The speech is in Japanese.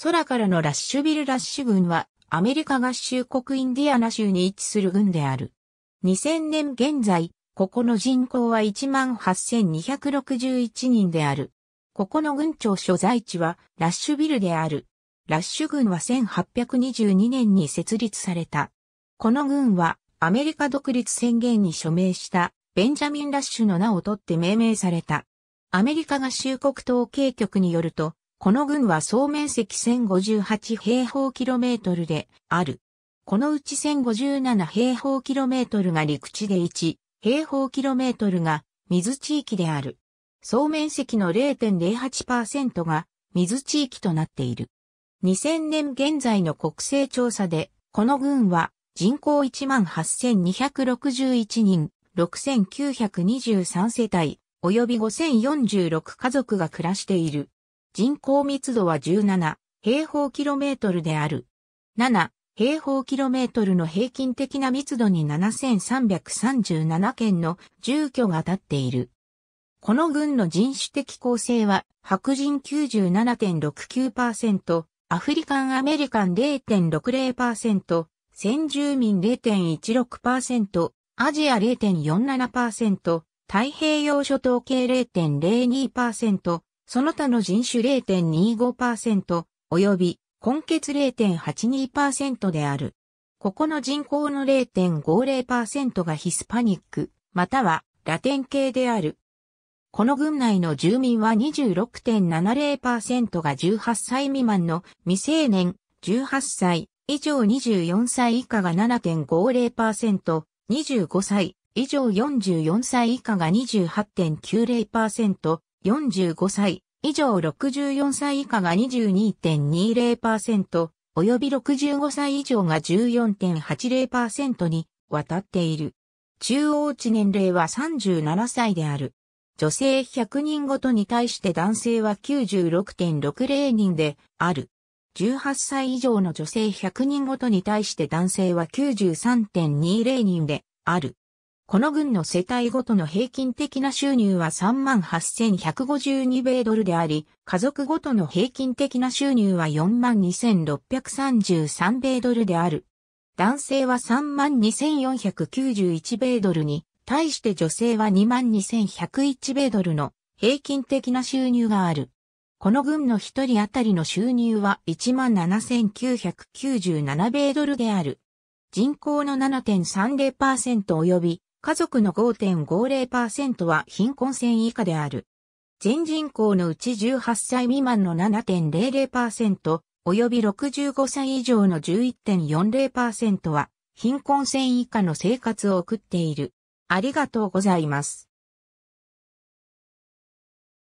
空からのラッシュビル・ラッシュ軍は、アメリカ合衆国インディアナ州に位置する軍である。2000年現在、ここの人口は18,261人である。ここの軍庁所在地はラッシュビルである。ラッシュ軍は1822年に設立された。この軍はアメリカ独立宣言に署名したベンジャミン・ラッシュの名を取って命名された。アメリカ合衆国統計局によると、この軍は総面積1058平方キロメートルである。このうち1057平方キロメートルが陸地で1平方キロメートルが水地域である。総面積の0.08%が水地域となっている。2000年現在の国勢調査で、この軍は人口18,261人、6,923世帯、及び5,046家族が暮らしている。人口密度は17平方キロメートルである。7平方キロメートルの平均的な密度に7337件の住居が建っている。この軍の人種的構成は白人97.69%、アフリカンアメリカン0.60%、先住民0.16%、アジア0.47%、太平洋諸島系0.02%、その他の人種0.25%及び根血0.82%である。ここの人口の0.50%がヒスパニック、またはラテン系である。この群内の住民は26.70%が18歳未満の未成年、18歳以上24歳以下が7.50%、25歳以上44歳以下が28.90%、45歳以上64歳以下が22.20%、及び65歳以上が14.80%に渡っている。中央値年齢は37歳である。女性100人ごとに対して男性は96.60人である。18歳以上の女性100人ごとに対して男性は93.20人である。この軍の世帯ごとの平均的な収入は38,152米ドルであり、家族ごとの平均的な収入は42,633米ドルである。男性は32,491米ドルに、対して女性は22,101米ドルの平均的な収入がある。この軍の一人当たりの収入は17,997米ドルである。人口の7.30%及び家族の5.50%は貧困線以下である。全人口のうち18歳未満の7.00%、及び65歳以上の11.40%は貧困線以下の生活を送っている。ありがとうございます。